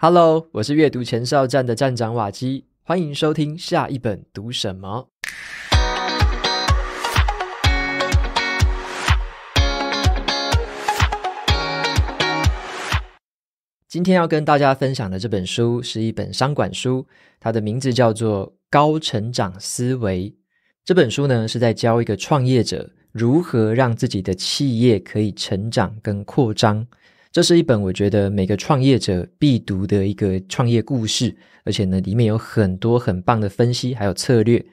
Hello，我是阅读前哨站的站长瓦基，欢迎收听下一本读什么。今天要跟大家分享的这本书是一本商管书，它的名字叫做《高成长思维》。这本书呢是在教一个创业者如何让自己的企业可以成长跟扩张。这是一本我觉得每个创业者必读的一个创业故事，而且呢，里面有很多很棒的分析，还有策略。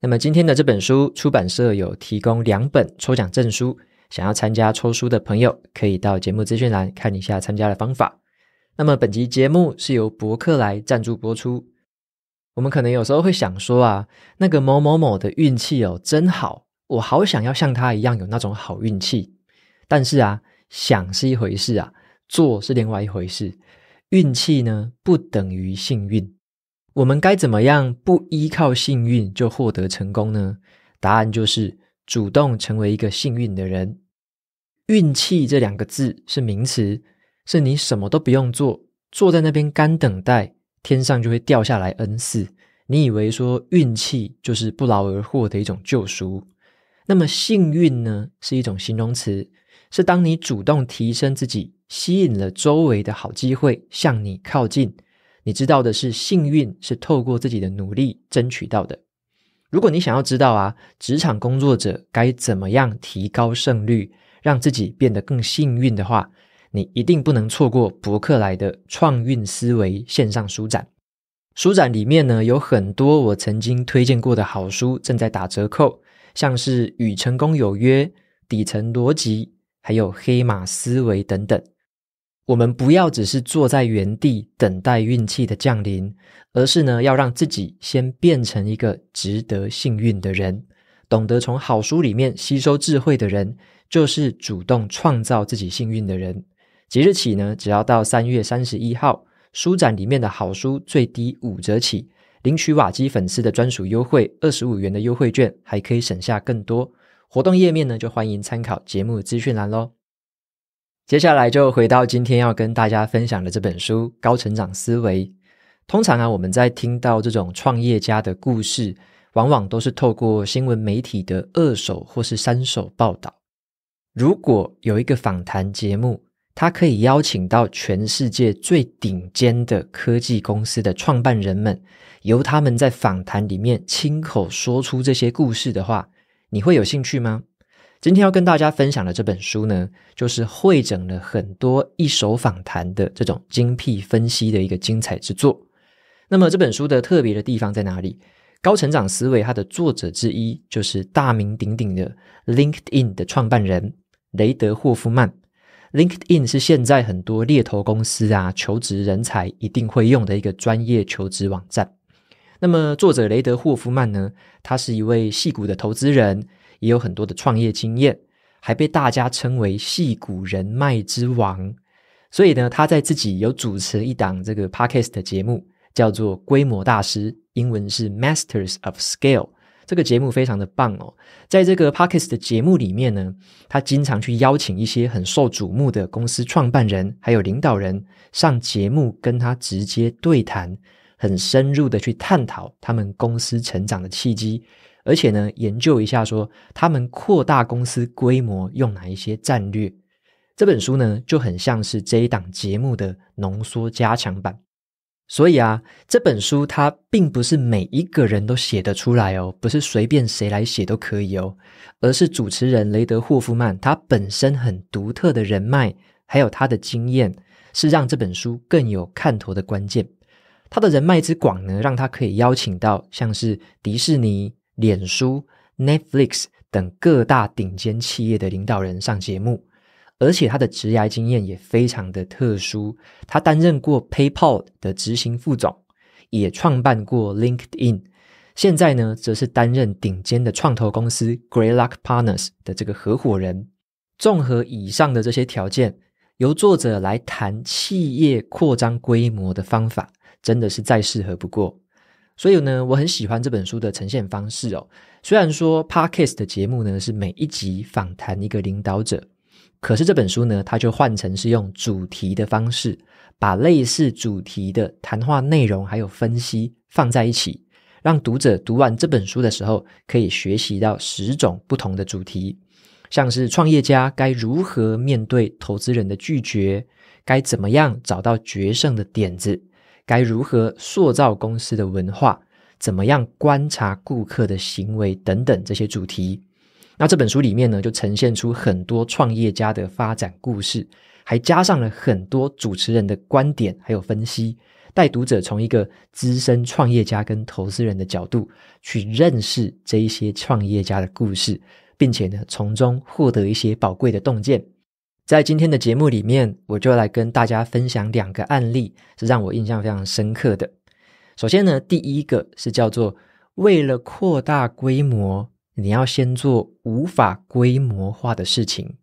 那么今天的这本书，出版社有提供两本抽奖证书，想要参加抽书的朋友，可以到节目资讯栏看一下参加的方法。那么本集节目是由博客来赞助播出。我们可能有时候会想说啊，那个某某某的运气哦真好，我好想要像他一样有那种好运气。但是啊。想是一回事啊，做是另外一回事。运气呢，不等于幸运。我们该怎么样不依靠幸运就获得成功呢？答案就是主动成为一个幸运的人。运气这两个字是名词，是你什么都不用做，坐在那边干等待，天上就会掉下来恩赐。你以为说运气就是不劳而获的一种救赎？那么幸运呢，是一种形容词。是当你主动提升自己，吸引了周围的好机会向你靠近。你知道的是，幸运是透过自己的努力争取到的。如果你想要知道啊，职场工作者该怎么样提高胜率，让自己变得更幸运的话，你一定不能错过伯克莱的创运思维线上书展。书展里面呢，有很多我曾经推荐过的好书正在打折扣，像是《与成功有约》《底层逻辑》。还有黑马思维等等，我们不要只是坐在原地等待运气的降临，而是呢要让自己先变成一个值得幸运的人。懂得从好书里面吸收智慧的人，就是主动创造自己幸运的人。即日起呢，只要到三月三十一号书展里面的好书最低五折起，领取瓦基粉丝的专属优惠二十五元的优惠券，还可以省下更多。活动页面呢，就欢迎参考节目资讯栏喽。接下来就回到今天要跟大家分享的这本书《高成长思维》。通常啊，我们在听到这种创业家的故事，往往都是透过新闻媒体的二手或是三手报道。如果有一个访谈节目，它可以邀请到全世界最顶尖的科技公司的创办人们，由他们在访谈里面亲口说出这些故事的话。你会有兴趣吗？今天要跟大家分享的这本书呢，就是汇整了很多一手访谈的这种精辟分析的一个精彩之作。那么这本书的特别的地方在哪里？高成长思维它的作者之一就是大名鼎鼎的 LinkedIn 的创办人雷德霍夫曼。LinkedIn 是现在很多猎头公司啊、求职人才一定会用的一个专业求职网站。那么，作者雷德霍夫曼呢？他是一位戏股的投资人，也有很多的创业经验，还被大家称为戏股人脉之王。所以呢，他在自己有主持一档这个 podcast 节目，叫做《规模大师》，英文是 Masters of Scale。这个节目非常的棒哦。在这个 podcast 的节目里面呢，他经常去邀请一些很受瞩目的公司创办人还有领导人上节目跟他直接对谈。很深入的去探讨他们公司成长的契机，而且呢，研究一下说他们扩大公司规模用哪一些战略。这本书呢，就很像是这一档节目的浓缩加强版。所以啊，这本书它并不是每一个人都写得出来哦，不是随便谁来写都可以哦，而是主持人雷德霍夫曼他本身很独特的人脉，还有他的经验，是让这本书更有看头的关键。他的人脉之广呢，让他可以邀请到像是迪士尼、脸书、Netflix 等各大顶尖企业的领导人上节目，而且他的职涯经验也非常的特殊。他担任过 PayPal 的执行副总，也创办过 LinkedIn，现在呢，则是担任顶尖的创投公司 Greylock Partners 的这个合伙人。综合以上的这些条件，由作者来谈企业扩张规模的方法。真的是再适合不过，所以呢，我很喜欢这本书的呈现方式哦。虽然说 podcast 的节目呢是每一集访谈一个领导者，可是这本书呢，它就换成是用主题的方式，把类似主题的谈话内容还有分析放在一起，让读者读完这本书的时候，可以学习到十种不同的主题，像是创业家该如何面对投资人的拒绝，该怎么样找到决胜的点子。该如何塑造公司的文化？怎么样观察顾客的行为等等这些主题？那这本书里面呢，就呈现出很多创业家的发展故事，还加上了很多主持人的观点还有分析，带读者从一个资深创业家跟投资人的角度去认识这一些创业家的故事，并且呢，从中获得一些宝贵的洞见。在今天的节目里面，我就来跟大家分享两个案例，是让我印象非常深刻的。首先呢，第一个是叫做为了扩大规模，你要先做无法规模化的事情。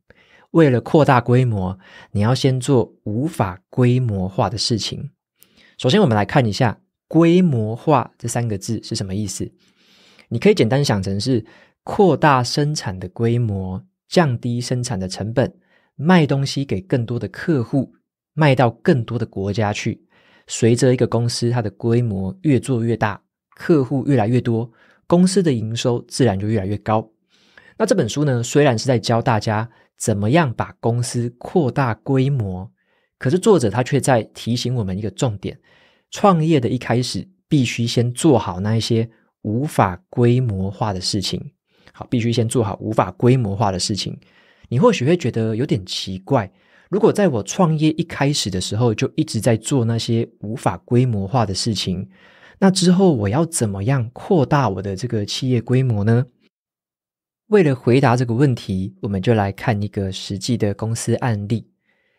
为了扩大规模，你要先做无法规模化的事情。首先，我们来看一下“规模化”这三个字是什么意思。你可以简单想成是扩大生产的规模，降低生产的成本。卖东西给更多的客户，卖到更多的国家去。随着一个公司它的规模越做越大，客户越来越多，公司的营收自然就越来越高。那这本书呢，虽然是在教大家怎么样把公司扩大规模，可是作者他却在提醒我们一个重点：创业的一开始，必须先做好那一些无法规模化的事情。好，必须先做好无法规模化的事情。你或许会觉得有点奇怪，如果在我创业一开始的时候就一直在做那些无法规模化的事情，那之后我要怎么样扩大我的这个企业规模呢？为了回答这个问题，我们就来看一个实际的公司案例。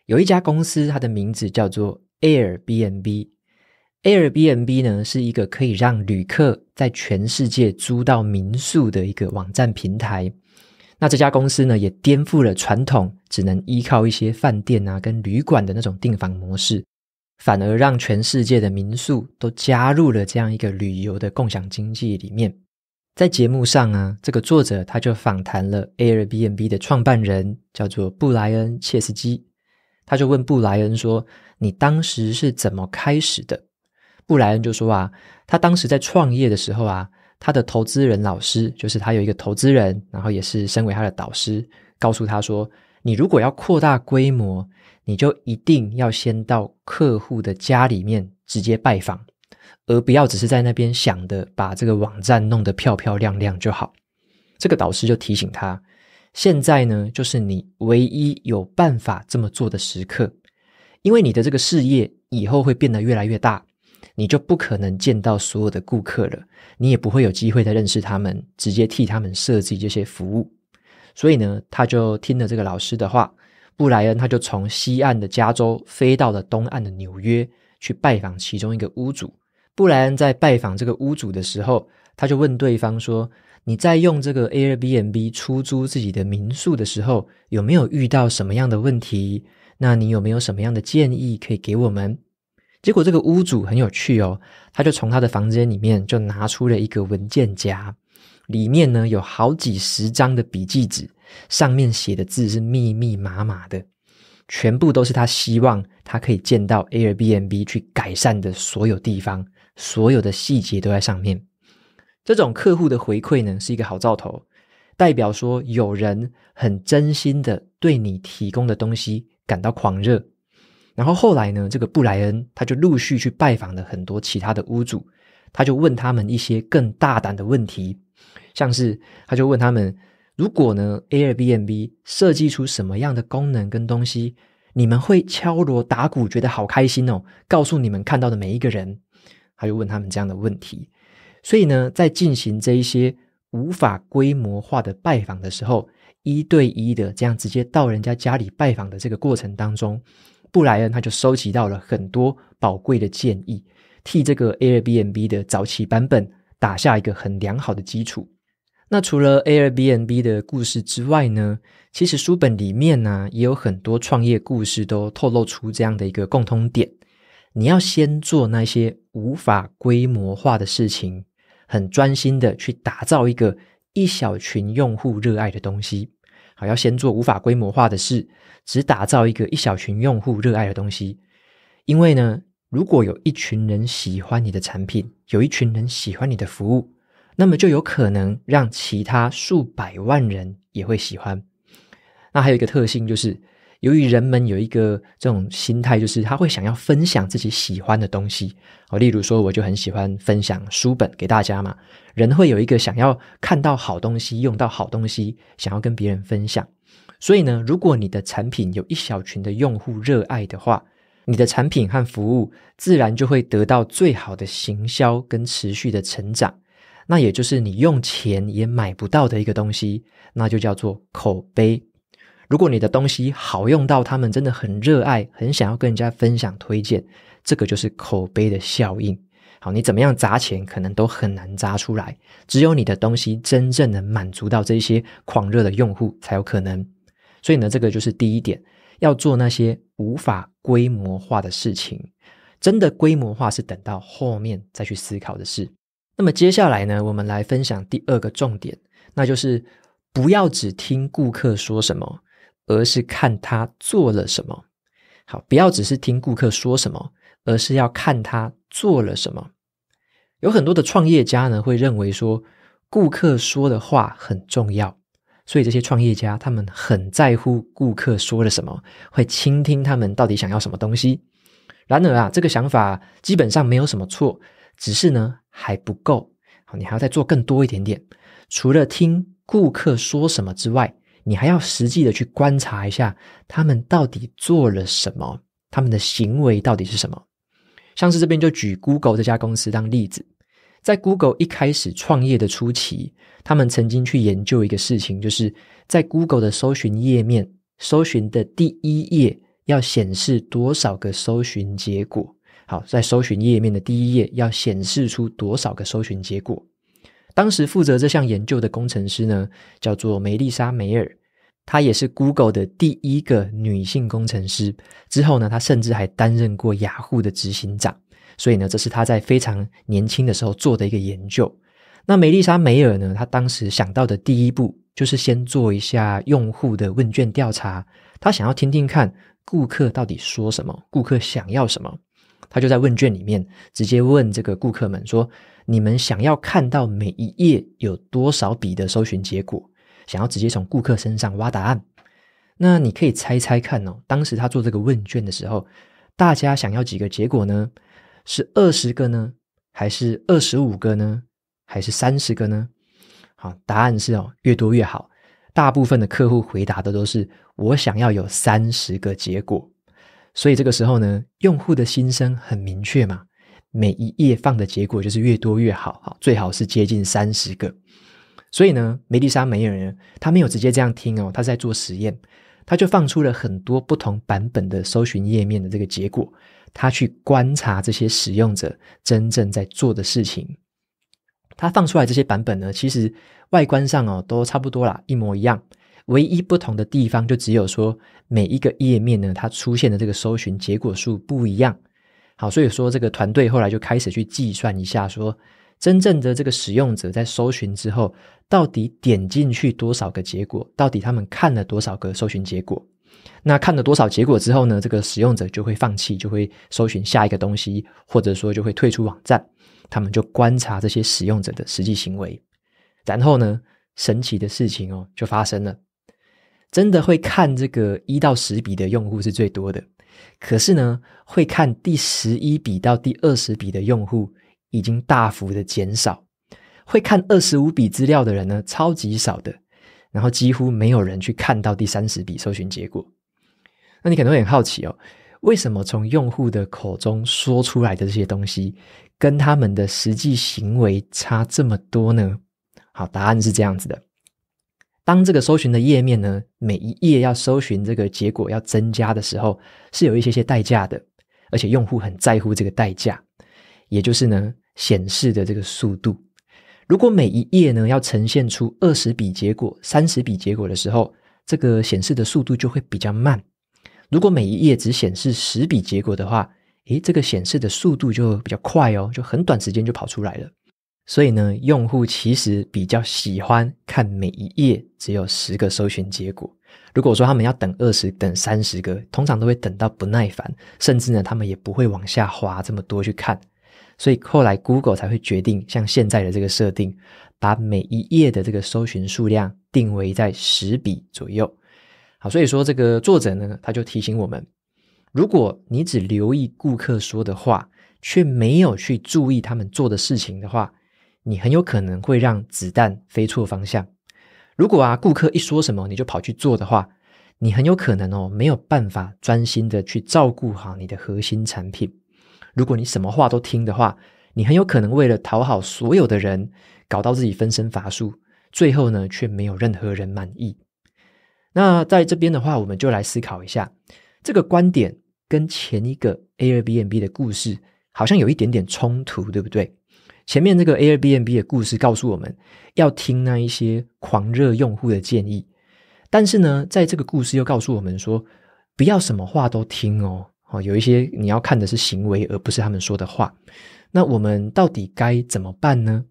有一家公司，它的名字叫做 Airbnb。Airbnb 呢，是一个可以让旅客在全世界租到民宿的一个网站平台。那这家公司呢，也颠覆了传统，只能依靠一些饭店啊、跟旅馆的那种订房模式，反而让全世界的民宿都加入了这样一个旅游的共享经济里面。在节目上啊，这个作者他就访谈了 Airbnb 的创办人，叫做布莱恩切斯基。他就问布莱恩说：“你当时是怎么开始的？”布莱恩就说：“啊，他当时在创业的时候啊。”他的投资人老师，就是他有一个投资人，然后也是身为他的导师，告诉他说：“你如果要扩大规模，你就一定要先到客户的家里面直接拜访，而不要只是在那边想的把这个网站弄得漂漂亮亮就好。”这个导师就提醒他：“现在呢，就是你唯一有办法这么做的时刻，因为你的这个事业以后会变得越来越大。”你就不可能见到所有的顾客了，你也不会有机会再认识他们，直接替他们设计这些服务。所以呢，他就听了这个老师的话，布莱恩他就从西岸的加州飞到了东岸的纽约去拜访其中一个屋主。布莱恩在拜访这个屋主的时候，他就问对方说：“你在用这个 Airbnb 出租自己的民宿的时候，有没有遇到什么样的问题？那你有没有什么样的建议可以给我们？”结果这个屋主很有趣哦，他就从他的房间里面就拿出了一个文件夹，里面呢有好几十张的笔记纸，上面写的字是密密麻麻的，全部都是他希望他可以见到 Airbnb 去改善的所有地方，所有的细节都在上面。这种客户的回馈呢，是一个好兆头，代表说有人很真心的对你提供的东西感到狂热。然后后来呢，这个布莱恩他就陆续去拜访了很多其他的屋主，他就问他们一些更大胆的问题，像是他就问他们，如果呢 Airbnb 设计出什么样的功能跟东西，你们会敲锣打鼓觉得好开心哦，告诉你们看到的每一个人，他就问他们这样的问题。所以呢，在进行这一些无法规模化的拜访的时候，一对一的这样直接到人家家里拜访的这个过程当中。布莱恩他就收集到了很多宝贵的建议，替这个 Airbnb 的早期版本打下一个很良好的基础。那除了 Airbnb 的故事之外呢，其实书本里面呢也有很多创业故事都透露出这样的一个共通点：你要先做那些无法规模化的事情，很专心的去打造一个一小群用户热爱的东西。要先做无法规模化的事，只打造一个一小群用户热爱的东西。因为呢，如果有一群人喜欢你的产品，有一群人喜欢你的服务，那么就有可能让其他数百万人也会喜欢。那还有一个特性就是。由于人们有一个这种心态，就是他会想要分享自己喜欢的东西。哦，例如说，我就很喜欢分享书本给大家嘛。人会有一个想要看到好东西、用到好东西、想要跟别人分享。所以呢，如果你的产品有一小群的用户热爱的话，你的产品和服务自然就会得到最好的行销跟持续的成长。那也就是你用钱也买不到的一个东西，那就叫做口碑。如果你的东西好用到他们真的很热爱，很想要跟人家分享推荐，这个就是口碑的效应。好，你怎么样砸钱可能都很难砸出来，只有你的东西真正能满足到这些狂热的用户才有可能。所以呢，这个就是第一点，要做那些无法规模化的事情。真的规模化是等到后面再去思考的事。那么接下来呢，我们来分享第二个重点，那就是不要只听顾客说什么。而是看他做了什么。好，不要只是听顾客说什么，而是要看他做了什么。有很多的创业家呢，会认为说顾客说的话很重要，所以这些创业家他们很在乎顾客说了什么，会倾听他们到底想要什么东西。然而啊，这个想法基本上没有什么错，只是呢还不够。好，你还要再做更多一点点。除了听顾客说什么之外，你还要实际的去观察一下，他们到底做了什么，他们的行为到底是什么。像是这边就举 Google 这家公司当例子，在 Google 一开始创业的初期，他们曾经去研究一个事情，就是在 Google 的搜寻页面，搜寻的第一页要显示多少个搜寻结果。好，在搜寻页面的第一页要显示出多少个搜寻结果。当时负责这项研究的工程师呢，叫做梅丽莎·梅尔，她也是 Google 的第一个女性工程师。之后呢，她甚至还担任过雅虎的执行长。所以呢，这是她在非常年轻的时候做的一个研究。那梅丽莎·梅尔呢，她当时想到的第一步就是先做一下用户的问卷调查，她想要听听看顾客到底说什么，顾客想要什么。她就在问卷里面直接问这个顾客们说。你们想要看到每一页有多少笔的搜寻结果？想要直接从顾客身上挖答案？那你可以猜猜看哦。当时他做这个问卷的时候，大家想要几个结果呢？是二十个呢，还是二十五个呢，还是三十个呢？好，答案是哦，越多越好。大部分的客户回答的都是我想要有三十个结果。所以这个时候呢，用户的心声很明确嘛。每一页放的结果就是越多越好，最好是接近三十个。所以呢，梅丽莎梅尔她没有直接这样听哦，她在做实验，她就放出了很多不同版本的搜寻页面的这个结果，她去观察这些使用者真正在做的事情。他放出来这些版本呢，其实外观上哦都差不多啦，一模一样，唯一不同的地方就只有说每一个页面呢，它出现的这个搜寻结果数不一样。好，所以说这个团队后来就开始去计算一下，说真正的这个使用者在搜寻之后，到底点进去多少个结果，到底他们看了多少个搜寻结果，那看了多少结果之后呢，这个使用者就会放弃，就会搜寻下一个东西，或者说就会退出网站。他们就观察这些使用者的实际行为，然后呢，神奇的事情哦就发生了，真的会看这个一到十笔的用户是最多的。可是呢，会看第十一笔到第二十笔的用户已经大幅的减少，会看二十五笔资料的人呢，超级少的，然后几乎没有人去看到第三十笔搜寻结果。那你可能会很好奇哦，为什么从用户的口中说出来的这些东西，跟他们的实际行为差这么多呢？好，答案是这样子的。当这个搜寻的页面呢，每一页要搜寻这个结果要增加的时候，是有一些些代价的，而且用户很在乎这个代价，也就是呢显示的这个速度。如果每一页呢要呈现出二十笔结果、三十笔结果的时候，这个显示的速度就会比较慢；如果每一页只显示十笔结果的话，诶，这个显示的速度就比较快哦，就很短时间就跑出来了。所以呢，用户其实比较喜欢看每一页只有十个搜寻结果。如果说他们要等二十、等三十个，通常都会等到不耐烦，甚至呢，他们也不会往下滑这么多去看。所以后来 Google 才会决定像现在的这个设定，把每一页的这个搜寻数量定为在十笔左右。好，所以说这个作者呢，他就提醒我们：如果你只留意顾客说的话，却没有去注意他们做的事情的话，你很有可能会让子弹飞错方向。如果啊，顾客一说什么你就跑去做的话，你很有可能哦没有办法专心的去照顾好你的核心产品。如果你什么话都听的话，你很有可能为了讨好所有的人，搞到自己分身乏术，最后呢，却没有任何人满意。那在这边的话，我们就来思考一下，这个观点跟前一个 A i r B&B n 的故事好像有一点点冲突，对不对？前面这个 Airbnb 的故事告诉我们要听那一些狂热用户的建议，但是呢，在这个故事又告诉我们说，不要什么话都听哦，哦，有一些你要看的是行为，而不是他们说的话。那我们到底该怎么办呢？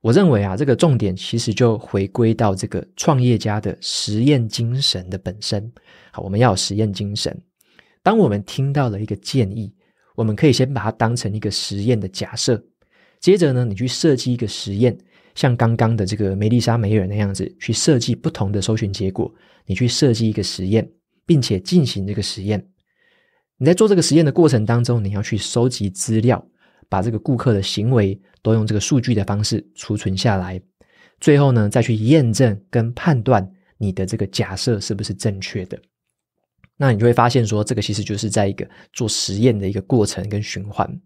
我认为啊，这个重点其实就回归到这个创业家的实验精神的本身。好，我们要有实验精神。当我们听到了一个建议，我们可以先把它当成一个实验的假设。接着呢，你去设计一个实验，像刚刚的这个梅丽莎梅尔那样子，去设计不同的搜寻结果。你去设计一个实验，并且进行这个实验。你在做这个实验的过程当中，你要去收集资料，把这个顾客的行为都用这个数据的方式储存下来。最后呢，再去验证跟判断你的这个假设是不是正确的。那你就会发现说，这个其实就是在一个做实验的一个过程跟循环。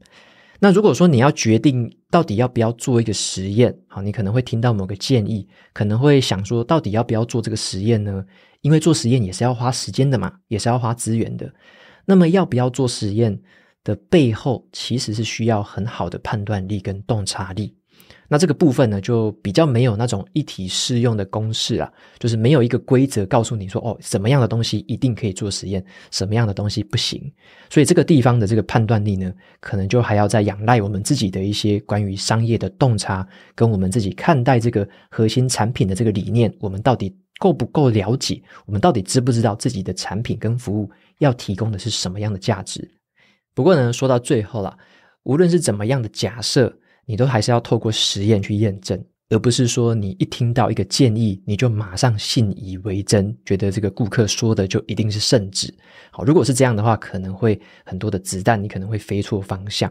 那如果说你要决定到底要不要做一个实验，好，你可能会听到某个建议，可能会想说到底要不要做这个实验呢？因为做实验也是要花时间的嘛，也是要花资源的。那么要不要做实验的背后，其实是需要很好的判断力跟洞察力。那这个部分呢，就比较没有那种一体适用的公式啊，就是没有一个规则告诉你说，哦，什么样的东西一定可以做实验，什么样的东西不行。所以这个地方的这个判断力呢，可能就还要再仰赖我们自己的一些关于商业的洞察，跟我们自己看待这个核心产品的这个理念，我们到底够不够了解，我们到底知不知道自己的产品跟服务要提供的是什么样的价值？不过呢，说到最后了，无论是怎么样的假设。你都还是要透过实验去验证，而不是说你一听到一个建议你就马上信以为真，觉得这个顾客说的就一定是圣旨。好，如果是这样的话，可能会很多的子弹你可能会飞错方向。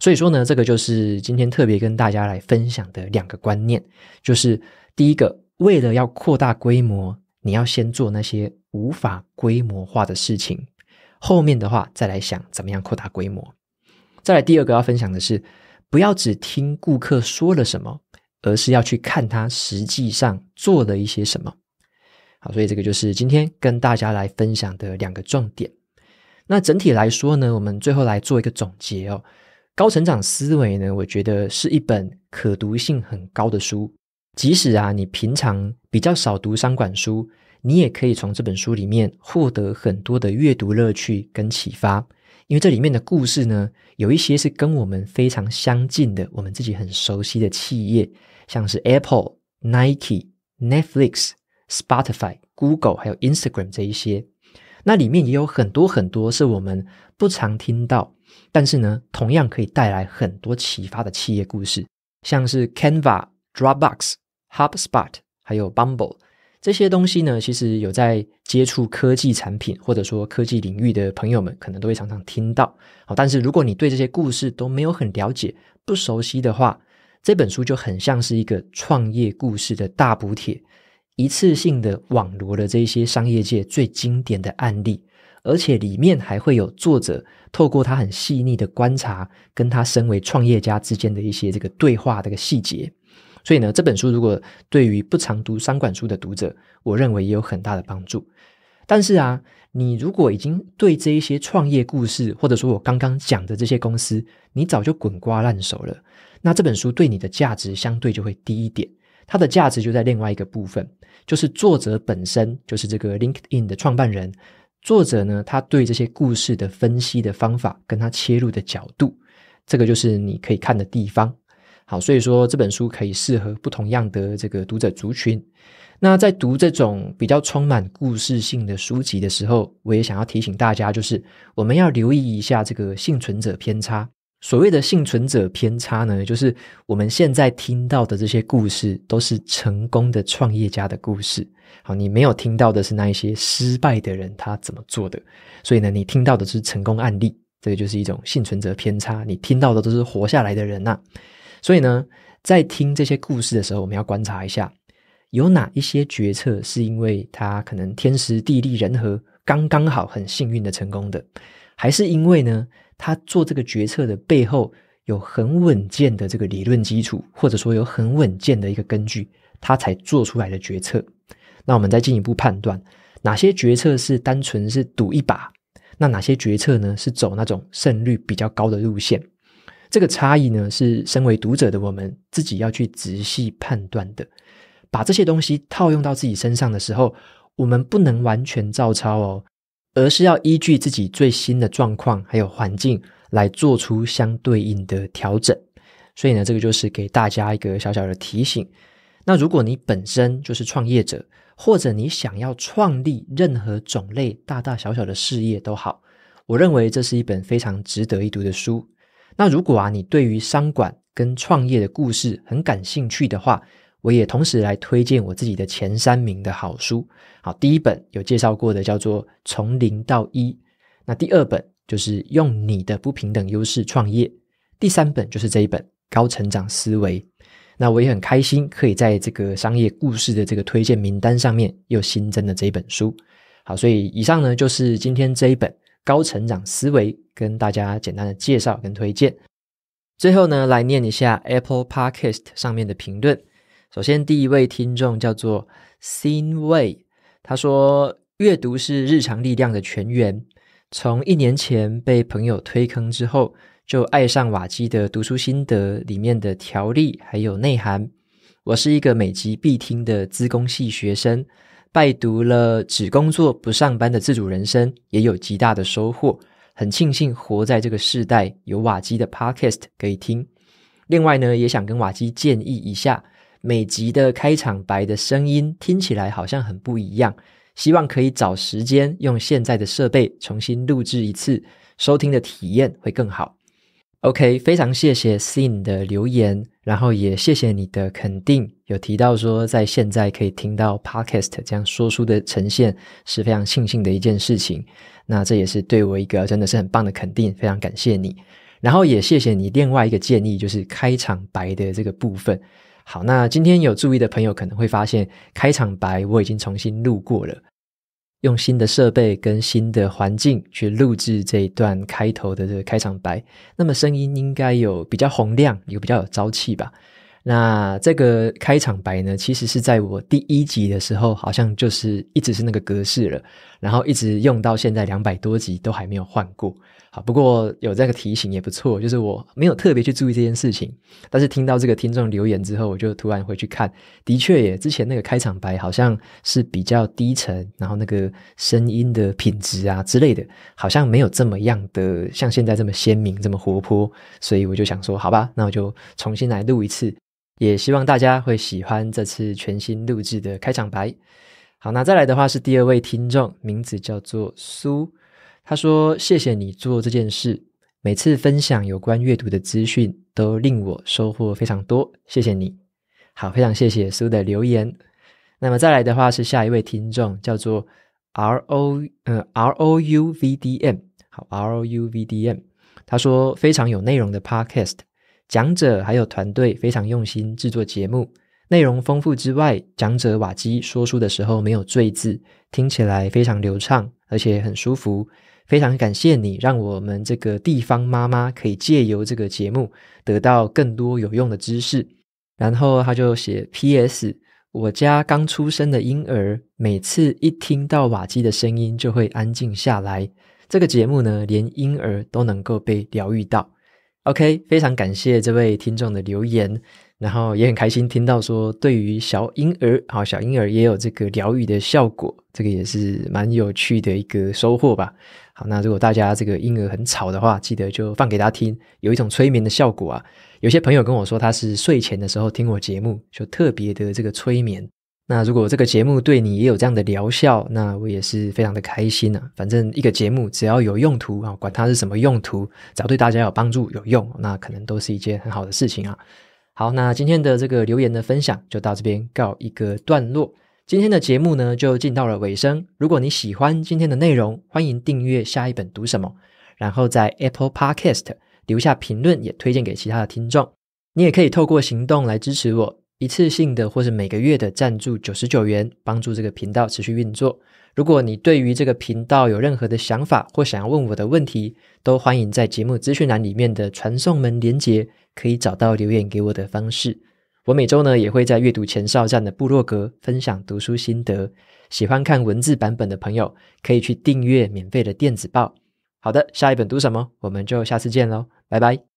所以说呢，这个就是今天特别跟大家来分享的两个观念，就是第一个，为了要扩大规模，你要先做那些无法规模化的事情，后面的话再来想怎么样扩大规模。再来第二个要分享的是。不要只听顾客说了什么，而是要去看他实际上做了一些什么。好，所以这个就是今天跟大家来分享的两个重点。那整体来说呢，我们最后来做一个总结哦。高成长思维呢，我觉得是一本可读性很高的书，即使啊你平常比较少读商管书，你也可以从这本书里面获得很多的阅读乐趣跟启发。因为这里面的故事呢，有一些是跟我们非常相近的，我们自己很熟悉的企业，像是 Apple、Nike、Netflix、Spotify、Google，还有 Instagram 这一些。那里面也有很多很多是我们不常听到，但是呢，同样可以带来很多启发的企业故事，像是 Canva、Dropbox、HubSpot，还有 Bumble。这些东西呢，其实有在接触科技产品或者说科技领域的朋友们，可能都会常常听到。好，但是如果你对这些故事都没有很了解、不熟悉的话，这本书就很像是一个创业故事的大补帖，一次性的网罗了这些商业界最经典的案例，而且里面还会有作者透过他很细腻的观察，跟他身为创业家之间的一些这个对话这个细节。所以呢，这本书如果对于不常读商管书的读者，我认为也有很大的帮助。但是啊，你如果已经对这一些创业故事，或者说我刚刚讲的这些公司，你早就滚瓜烂熟了，那这本书对你的价值相对就会低一点。它的价值就在另外一个部分，就是作者本身就是这个 LinkedIn 的创办人。作者呢，他对这些故事的分析的方法，跟他切入的角度，这个就是你可以看的地方。好，所以说这本书可以适合不同样的这个读者族群。那在读这种比较充满故事性的书籍的时候，我也想要提醒大家，就是我们要留意一下这个幸存者偏差。所谓的幸存者偏差呢，就是我们现在听到的这些故事，都是成功的创业家的故事。好，你没有听到的是那一些失败的人他怎么做的。所以呢，你听到的是成功案例，这个就是一种幸存者偏差。你听到的都是活下来的人呐。所以呢，在听这些故事的时候，我们要观察一下，有哪一些决策是因为他可能天时地利人和刚刚好，很幸运的成功，的还是因为呢，他做这个决策的背后有很稳健的这个理论基础，或者说有很稳健的一个根据，他才做出来的决策。那我们再进一步判断，哪些决策是单纯是赌一把，那哪些决策呢是走那种胜率比较高的路线？这个差异呢，是身为读者的我们自己要去仔细判断的。把这些东西套用到自己身上的时候，我们不能完全照抄哦，而是要依据自己最新的状况还有环境来做出相对应的调整。所以呢，这个就是给大家一个小小的提醒。那如果你本身就是创业者，或者你想要创立任何种类大大小小的事业都好，我认为这是一本非常值得一读的书。那如果啊，你对于商管跟创业的故事很感兴趣的话，我也同时来推荐我自己的前三名的好书。好，第一本有介绍过的叫做《从零到一》，那第二本就是《用你的不平等优势创业》，第三本就是这一本《高成长思维》。那我也很开心可以在这个商业故事的这个推荐名单上面又新增了这一本书。好，所以以上呢就是今天这一本。高成长思维跟大家简单的介绍跟推荐，最后呢来念一下 Apple Podcast 上面的评论。首先第一位听众叫做 Sinway，他说：“阅读是日常力量的泉源。从一年前被朋友推坑之后，就爱上瓦基的读书心得里面的条例还有内涵。我是一个每集必听的资工系学生。”拜读了《只工作不上班的自主人生》，也有极大的收获。很庆幸活在这个世代，有瓦基的 Podcast 可以听。另外呢，也想跟瓦基建议一下，每集的开场白的声音听起来好像很不一样，希望可以找时间用现在的设备重新录制一次，收听的体验会更好。OK，非常谢谢 Sin 的留言。然后也谢谢你的肯定，有提到说在现在可以听到 podcast 这样说书的呈现是非常庆幸的一件事情。那这也是对我一个真的是很棒的肯定，非常感谢你。然后也谢谢你另外一个建议，就是开场白的这个部分。好，那今天有注意的朋友可能会发现，开场白我已经重新录过了。用新的设备跟新的环境去录制这一段开头的这个开场白，那么声音应该有比较洪亮，有比较有朝气吧。那这个开场白呢，其实是在我第一集的时候，好像就是一直是那个格式了。然后一直用到现在两百多集都还没有换过，好不过有这个提醒也不错，就是我没有特别去注意这件事情，但是听到这个听众留言之后，我就突然回去看，的确也之前那个开场白好像是比较低沉，然后那个声音的品质啊之类的，好像没有这么样的像现在这么鲜明这么活泼，所以我就想说，好吧，那我就重新来录一次，也希望大家会喜欢这次全新录制的开场白。好，那再来的话是第二位听众，名字叫做苏，他说：“谢谢你做这件事，每次分享有关阅读的资讯，都令我收获非常多。谢谢你。”好，非常谢谢苏的留言。那么再来的话是下一位听众，叫做 R O 嗯 R O U V D M，好 R O U V D M，他说非常有内容的 Podcast，讲者还有团队非常用心制作节目。内容丰富之外，讲者瓦基说书的时候没有赘字，听起来非常流畅，而且很舒服。非常感谢你，让我们这个地方妈妈可以借由这个节目得到更多有用的知识。然后他就写 P.S. 我家刚出生的婴儿每次一听到瓦基的声音就会安静下来。这个节目呢，连婴儿都能够被疗愈到。OK，非常感谢这位听众的留言。然后也很开心听到说，对于小婴儿，好小婴儿也有这个疗愈的效果，这个也是蛮有趣的一个收获吧。好，那如果大家这个婴儿很吵的话，记得就放给他听，有一种催眠的效果啊。有些朋友跟我说，他是睡前的时候听我节目，就特别的这个催眠。那如果这个节目对你也有这样的疗效，那我也是非常的开心啊。反正一个节目，只要有用途啊，管它是什么用途，只要对大家有帮助有用，那可能都是一件很好的事情啊。好，那今天的这个留言的分享就到这边告一个段落。今天的节目呢就进到了尾声。如果你喜欢今天的内容，欢迎订阅下一本读什么，然后在 Apple Podcast 留下评论，也推荐给其他的听众。你也可以透过行动来支持我，一次性的或是每个月的赞助九十九元，帮助这个频道持续运作。如果你对于这个频道有任何的想法或想要问我的问题，都欢迎在节目资讯栏里面的传送门连接。可以找到留言给我的方式。我每周呢也会在阅读前哨站的部落格分享读书心得。喜欢看文字版本的朋友，可以去订阅免费的电子报。好的，下一本读什么？我们就下次见喽，拜拜。